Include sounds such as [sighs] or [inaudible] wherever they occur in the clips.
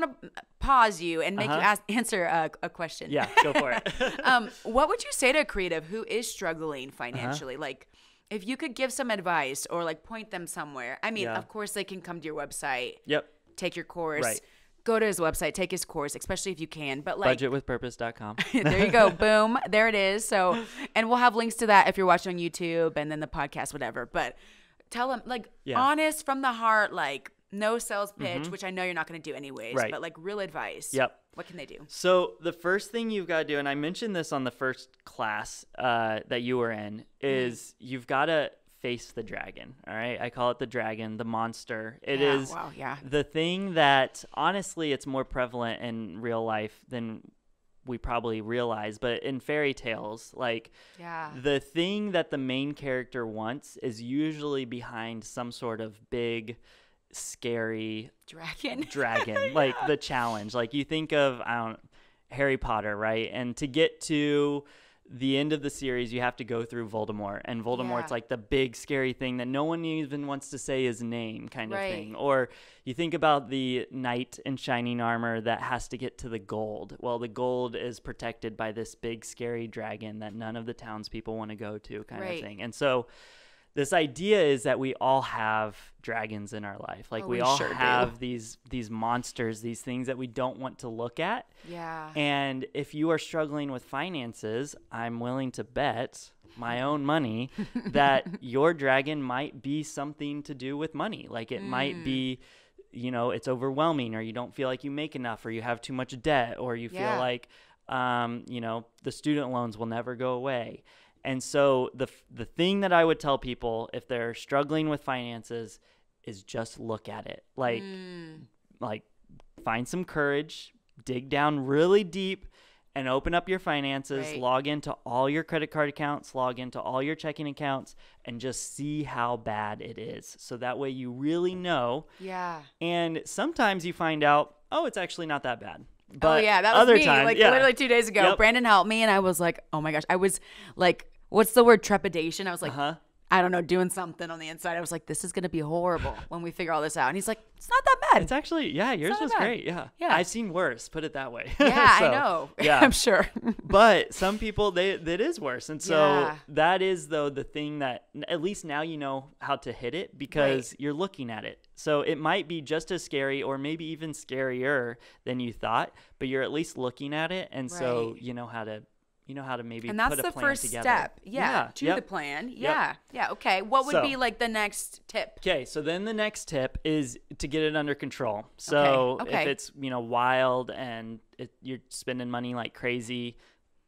want to pause you and make uh-huh. you ask, [laughs] answer a, a, question. Yeah, go for it. [laughs] um, what would you say to a creative who is struggling uh-huh. financially? Uh-huh. Like, if you could give some advice or like point them somewhere. I mean, yeah. of course, they can come to your website. Yep. Take your course. Right. Go to his website, take his course, especially if you can. But like budgetwithpurpose.com. [laughs] there you go. Boom. There it is. So, and we'll have links to that if you're watching on YouTube and then the podcast, whatever. But tell them like yeah. honest from the heart, like no sales pitch, mm-hmm. which I know you're not going to do anyways, right. but like real advice. Yep. What can they do? So the first thing you've got to do, and I mentioned this on the first class uh, that you were in, mm-hmm. is mm-hmm. you've got to face the dragon. All right, I call it the dragon, the monster. It yeah, is wow, yeah. the thing that honestly, it's more prevalent in real life than we probably realize, but in fairy tales, like yeah. the thing that the main character wants is usually behind some sort of big scary dragon [laughs] dragon like the challenge like you think of i don't harry potter right and to get to the end of the series you have to go through voldemort and voldemort's yeah. like the big scary thing that no one even wants to say his name kind right. of thing or you think about the knight in shining armor that has to get to the gold well the gold is protected by this big scary dragon that none of the townspeople want to go to kind right. of thing and so this idea is that we all have dragons in our life. Like oh, we, we, all sure have do. these these monsters, these things that we don't want to look at. Yeah. And if you are struggling with finances, I'm willing to bet my own money [laughs] that your dragon might be something to do with money. Like it mm. might hmm. be you know, it's overwhelming or you don't feel like you make enough or you have too much debt or you yeah. feel like um, you know, the student loans will never go away. And so the the thing that I would tell people if they're struggling with finances is just look at it. Like mm. like find some courage, dig down really deep and open up your finances, right. log into all your credit card accounts, log into all your checking accounts, and just see how bad it is. So that way you really know. Yeah. And sometimes you find out, oh, it's actually not that bad. Oh, but oh yeah, that was other me. Time, like yeah. literally two days ago, yep. Brandon helped me, and I was like, oh my gosh, I was like what's the word trepidation. I was like, huh I don't know, doing something on the inside. I was like, this is gonna be horrible [sighs] when we figure all this out. And he's like, it's not that bad. It's actually yeah, yours was great. Yeah, yeah. I've seen worse. Put it that way. [laughs] Yeah, so, I know. [laughs] Yeah, I'm sure. [laughs] but some people, they that is worse, and so yeah. that is though the thing that at least now you know how to hit it because right. you're looking at it. So it might be just as scary, or maybe even scarier than you thought. But you're at least looking at it, and right. so you know how to you know how to maybe and that's the first together. step yeah, yeah. to yep. the plan yeah yep. yeah okay what would so, be like the next tip okay so then the next tip is to get it under control so okay. Okay. if it's you know wild and it, you're spending money like crazy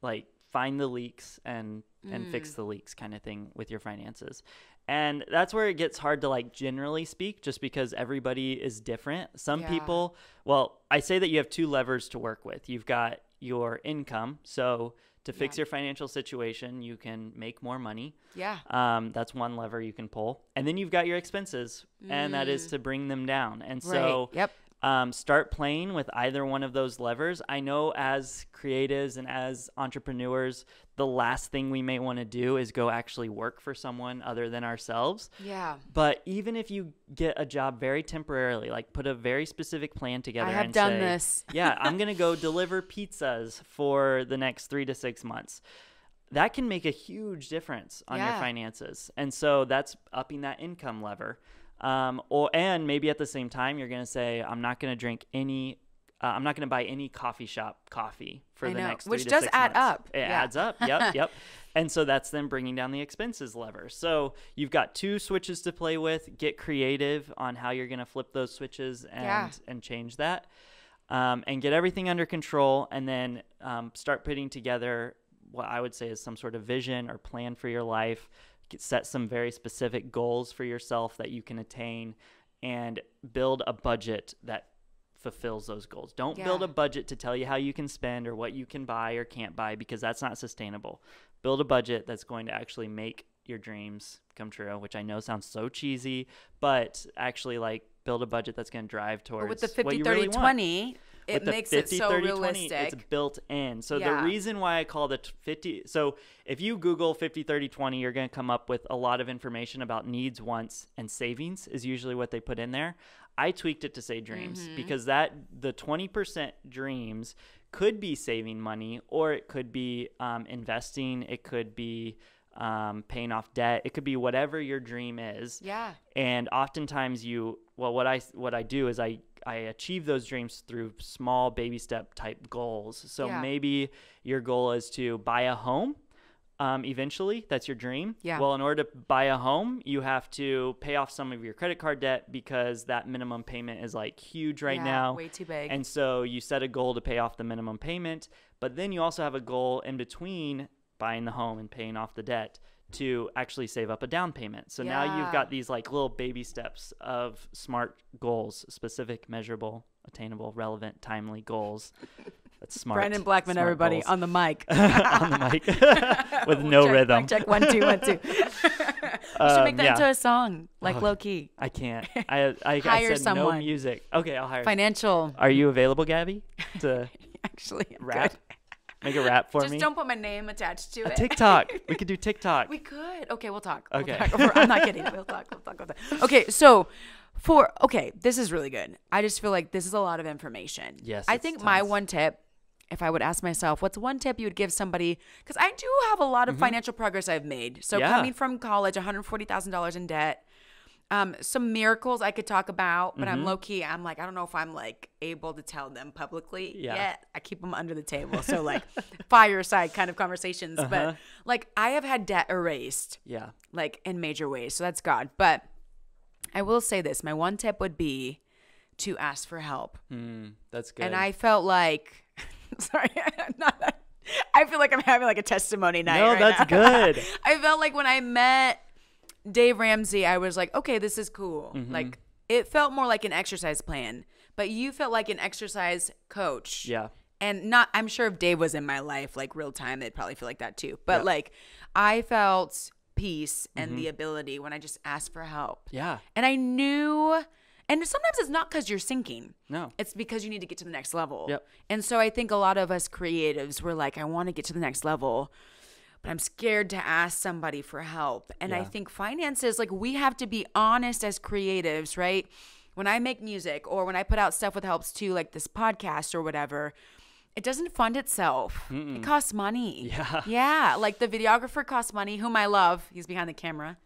like find the leaks and and fix mm. the leaks kind of thing with your finances and that's where it gets hard to like generally speak just because everybody is different some yeah. people well i say that you have two levers to work with you've got your income. So to fix yeah. your financial situation, you can make more money. Yeah. Um, that's one lever you can pull. And then you've got your expenses, mm. and that is mm. to bring them down. And right. so yep um, start playing with either one of those levers. I know as creatives and as entrepreneurs, the last thing we may want to do is go actually work for someone other than ourselves. Yeah. But even if you get a job very temporarily, like put a very specific plan together. I have done say, this. [laughs] yeah, I'm going to go deliver pizzas for the next three to six months that can make a huge difference on yeah. your finances. And so that's upping that income lever. Um, or and maybe at the same time you're gonna say I'm not gonna drink any, uh, I'm not gonna buy any coffee shop coffee for I the know, next which does add months. up. It yeah. adds up. Yep, [laughs] yep. And so that's them bringing down the expenses lever. So you've got two switches to play with. Get creative on how you're gonna flip those switches and yeah. and change that, um, and get everything under control, and then um, start putting together what I would say is some sort of vision or plan for your life set some very specific goals for yourself that you can attain and build a budget that fulfills those goals. Don't yeah. build a budget to tell you how you can spend or what you can buy or can't buy because that's not sustainable. Build a budget that's going to actually make your dreams come true, which I know sounds so cheesy, but actually like build a budget that's going to drive towards with the 50 30 really 20 want it makes 50, it so 30, realistic. 20, it's built in. So yeah. the reason why I call it 50 so if you Google 50 30 20, you're going to come up with a lot of information about needs, wants, and savings is usually what they put in there. I tweaked it to say dreams mm-hmm. because that the 20% dreams could be saving money or it could be um, investing, it could be um, paying off debt. It could be whatever your dream is. Yeah. And oftentimes you, well, what I what I do is I I achieve those dreams through small baby step type goals. So yeah. maybe your goal is to buy a home. Um, eventually, that's your dream. Yeah. Well, in order to buy a home, you have to pay off some of your credit card debt because that minimum payment is like huge right yeah, now. Way too big. And so you set a goal to pay off the minimum payment, but then you also have a goal in between buying the home and paying off the debt to actually save up a down payment. So yeah. now you've got these like little baby steps of smart goals, specific, measurable, attainable, relevant, timely goals. That's smart. Brandon Blackman, smart everybody, goals. on the mic. [laughs] on the mic. [laughs] [laughs] With we'll no check, rhythm. Check one, two, one, two. We should um, make that yeah. into a song, like oh, low key. I can't. I, I, hire I said someone. no music. Okay, I'll hire. Financial. Are you available, Gabby? To actually I'm rap. Good. Make a rap for Just me. Just don't put my name attached to a it. TikTok. [laughs] we could do TikTok. We could. Okay, we'll talk. Okay. We'll talk. I'm not kidding. We'll talk. We'll talk. about that. Okay, so for okay, this is really good. I just feel like this is a lot of information. Yes. I think tons. my one tip, if I would ask myself, what's one tip you would give somebody? Because I do have a lot of mm-hmm. financial progress I've made. So yeah. coming from college, $140,000 in debt, um, some miracles I could talk about, but mm-hmm. I'm low key. I'm like, I don't know if I'm like able to tell them publicly yeah. yet. I keep them under the table, so like [laughs] fireside kind of conversations. Uh-huh. But like, I have had debt erased, yeah, like in major ways. So that's God. But I will say this: my one tip would be to ask for help. Mm, that's good. And I felt like, [laughs] sorry, not. I feel like I'm having like a testimony night. No, right that's now. good. [laughs] I felt like when I met Dave Ramsey, I was like, okay, this is cool. Mm-hmm. Like it felt more like an exercise plan, but you felt like an exercise coach. Yeah. And not, I'm sure if Dave was in my life, like real time, they'd probably feel like that too. But yeah. like, I felt peace and mm-hmm. the ability when I just asked for help. Yeah. And I knew, and sometimes it's not because you're sinking. No. It's because you need to get to the next level. Yep. And so I think a lot of us creatives were like, I want to get to the next level but I'm scared to ask somebody for help. And yeah. I think finances, like we have to be honest as creatives, right? When I make music or when I put out stuff with helps too, like this podcast or whatever, it doesn't fund itself. Mm-mm. It costs money. Yeah. Yeah. Like the videographer costs money, whom I love. He's behind the camera.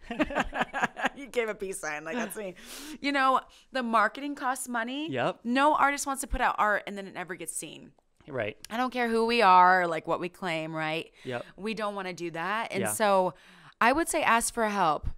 you [laughs] gave a peace sign. Like, that's me. You know, the marketing costs money. Yep. No artist wants to put out art and then it never gets seen. Right. I don't care who we are or like what we claim, right? Yep. We don't want to do that. And yeah. so I would say ask for help.